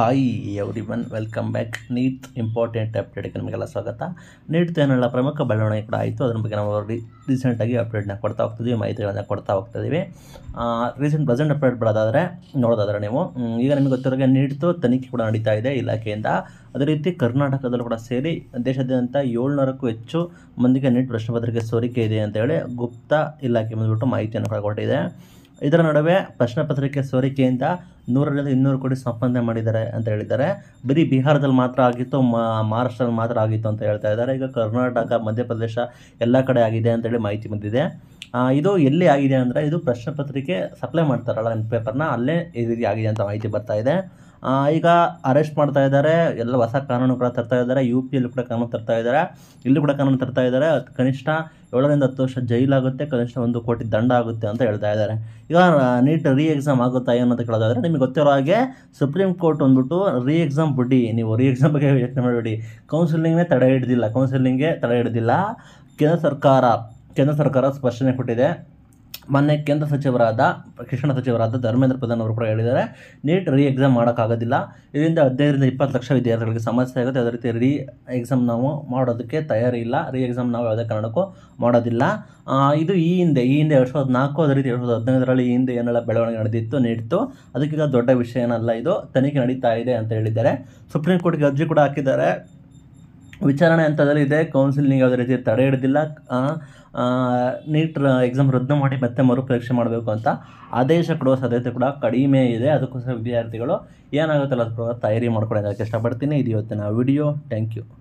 hi every welcome back NEET important ಅಪ್ಡೇಟ್ಗೆ ನಿಮಗೆಲ್ಲ ಸ್ವಾಗತ ನೀಟ್ ಏನೆಲ್ಲ ಪ್ರಮುಖ ಬೆಳವಣಿಗೆ ಕೂಡ ಆಯಿತು ಅದ್ರ ಬಗ್ಗೆ ನಾವು ರೀಸೆಂಟಾಗಿ ಅಪ್ಡೇಟ್ನ ಕೊಡ್ತಾ ಹೋಗ್ತಿದ್ವಿ ಮಾಹಿತಿಗಳನ್ನು ಕೊಡ್ತಾ ಹೋಗ್ತಿದ್ದೀವಿ ರೀಸೆಂಟ್ ಪ್ರೆಸೆಂಟ್ ಅಪ್ಡೇಟ್ ಬಿಡೋದಾದರೆ ನೋಡೋದಾದರೆ ನೀವು ಈಗ ನಿಮಗೆ ಗೊತ್ತಿರೋಕೆ ನೀಟ್ತು ತನಿಖೆ ಕೂಡ ನಡೀತಾ ಇದೆ ಇಲಾಖೆಯಿಂದ ಅದೇ ರೀತಿ ಕರ್ನಾಟಕದಲ್ಲೂ ಕೂಡ ಸೇರಿ ದೇಶಾದ್ಯಂತ ಏಳ್ನೂರಕ್ಕೂ ಹೆಚ್ಚು ಮಂದಿಗೆ ನೀಟ್ ಪ್ರಶ್ನೆ ಪತ್ರಿಕೆ ಸೋರಿಕೆ ಇದೆ ಅಂತೇಳಿ ಗುಪ್ತ ಇಲಾಖೆ ಬಂದುಬಿಟ್ಟು ಮಾಹಿತಿಯನ್ನು ಕೂಡ ಇದರ ನಡುವೆ ಪ್ರಶ್ನೆ ಪತ್ರಿಕೆ ಸೋರಿಕೆಯಿಂದ ನೂರರಿಂದ ಇನ್ನೂರು ಕೋಟಿ ಸಂಪಾದನೆ ಮಾಡಿದ್ದಾರೆ ಅಂತ ಹೇಳಿದ್ದಾರೆ ಬರೀ ಬಿಹಾರದಲ್ಲಿ ಮಾತ್ರ ಆಗಿತ್ತು ಮಹಾರಾಷ್ಟ್ರದಲ್ಲಿ ಮಾತ್ರ ಆಗಿತ್ತು ಅಂತ ಹೇಳ್ತಾ ಇದ್ದಾರೆ ಈಗ ಕರ್ನಾಟಕ ಮಧ್ಯಪ್ರದೇಶ ಎಲ್ಲ ಕಡೆ ಆಗಿದೆ ಅಂತೇಳಿ ಮಾಹಿತಿ ಬಂದಿದೆ ಇದು ಎಲ್ಲಿ ಆಗಿದೆ ಅಂದರೆ ಇದು ಪ್ರಶ್ನೆ ಪತ್ರಿಕೆ ಸಪ್ಲೈ ಮಾಡ್ತಾರಲ್ಲ ಪೇಪರ್ನ ಅಲ್ಲೇ ಈ ರೀತಿ ಆಗಿದೆ ಅಂತ ಮಾಹಿತಿ ಬರ್ತಾ ಇದೆ ಈಗ ಅರೆಸ್ಟ್ ಮಾಡ್ತಾ ಇದ್ದಾರೆ ಎಲ್ಲ ಹೊಸ ಕಾನೂನು ಕೂಡ ತರ್ತಾ ಇದ್ದಾರೆ ಯು ಪಿ ಕೂಡ ಕಾನೂನು ತರ್ತಾ ಇದ್ದಾರೆ ಇಲ್ಲೂ ಕೂಡ ಕಾನೂನು ತರ್ತಾ ಇದ್ದಾರೆ ಕನಿಷ್ಠ ಏಳರಿಂದ ಹತ್ತು ವರ್ಷ ಜೈಲಾಗುತ್ತೆ ಕನಿಷ್ಠ ಒಂದು ಕೋಟಿ ದಂಡ ಆಗುತ್ತೆ ಅಂತ ಹೇಳ್ತಾ ಇದ್ದಾರೆ ಈಗ ನೀಟ್ ರೀ ಎಕ್ಸಾಮ್ ಆಗುತ್ತಾ ಏನು ಅಂತ ಕೇಳೋದಾದರೆ ನಿಮಗೆ ಗೊತ್ತಿರೋ ಹಾಗೆ ಸುಪ್ರೀಂ ಕೋರ್ಟ್ ಬಂದ್ಬಿಟ್ಟು ರೀ ಎಕ್ಸಾಮ್ ಬಿಡಿ ನೀವು ರೀ ಎಕ್ಸಾಮ್ ಬಗ್ಗೆ ಯೋಚನೆ ಮಾಡಬೇಡಿ ಕೌನ್ಸಿಲಿಂಗ್ನೇ ತಡೆ ಹಿಡಿದಿಲ್ಲ ಕೌನ್ಸಿಲಿಂಗ್ಗೆ ತಡೆ ಹಿಡಿದಿಲ್ಲ ಕೇಂದ್ರ ಸರ್ಕಾರ ಕೇಂದ್ರ ಸರ್ಕಾರ ಸ್ಪಷ್ಟನೆ ಕೊಟ್ಟಿದೆ ಮೊನ್ನೆ ಕೇಂದ್ರ ಸಚಿವರಾದ ಶಿಕ್ಷಣ ಸಚಿವರಾದ ಧರ್ಮೇಂದ್ರ ಪ್ರಧಾನ್ ಅವರು ಕೂಡ ಹೇಳಿದ್ದಾರೆ ನೀಟ್ ರೀ ಎಕ್ಸಾಮ್ ಮಾಡೋಕ್ಕಾಗೋದಿಲ್ಲ ಇದರಿಂದ ಹದಿನೈದರಿಂದ ಇಪ್ಪತ್ತು ಲಕ್ಷ ವಿದ್ಯಾರ್ಥಿಗಳಿಗೆ ಸಮಸ್ಯೆ ಆಗುತ್ತೆ ಅದೇ ರೀತಿ ರೀ ಎಕ್ಸಾಮ್ ನಾವು ಮಾಡೋದಕ್ಕೆ ತಯಾರಿ ಇಲ್ಲ ರೀ ಎಕ್ಸಾಮ್ ನಾವು ಯಾವುದೇ ಕಾರಣಕ್ಕೂ ಮಾಡೋದಿಲ್ಲ ಇದು ಈ ಹಿಂದೆ ಈ ಹಿಂದೆ ಎರಡು ಸಾವಿರದ ನಾಲ್ಕು ಅದೇ ರೀತಿ ಎರಡು ಸಾವಿರದ ಹದಿನೈದರಲ್ಲಿ ಈ ಹಿಂದೆ ಏನೆಲ್ಲ ಬೆಳವಣಿಗೆ ನಡೆದಿತ್ತು ನೀಡಿತ್ತು ಅದಕ್ಕೀಗ ದೊಡ್ಡ ವಿಷಯ ಏನಲ್ಲ ಇದು ತನಿಖೆ ನಡೀತಾ ಇದೆ ಅಂತ ಹೇಳಿದ್ದಾರೆ ಸುಪ್ರೀಂ ಕೋರ್ಟ್ಗೆ ಅರ್ಜಿ ಕೂಡ ಹಾಕಿದ್ದಾರೆ ವಿಚಾರಣೆ ಹಂತದಲ್ಲಿ ಇದೆ ಕೌನ್ಸಿಲಿಂಗ್ ಯಾವುದೇ ರೀತಿ ತಡೆ ಹಿಡಿದಿಲ್ಲ ನೀಟ್ ಎಕ್ಸಾಮ್ ರದ್ದು ಮಾಡಿ ಮತ್ತೆ ಮರುಪರೀಕ್ಷೆ ಮಾಡಬೇಕು ಅಂತ ಆದೇಶ ಕೊಡುವ ಸಾಧ್ಯತೆ ಕೂಡ ಕಡಿಮೆ ಇದೆ ಅದಕ್ಕೋಸ್ಕರ ವಿದ್ಯಾರ್ಥಿಗಳು ಏನಾಗುತ್ತಲ್ಲ ಅದಕ್ಕೂ ತಯಾರಿ ಮಾಡ್ಕೊಳ್ಳೋದಕ್ಕೆ ಇಷ್ಟಪಡ್ತೀನಿ ಇದು ಇವತ್ತಿನ ವಿಡಿಯೋ ಥ್ಯಾಂಕ್ ಯು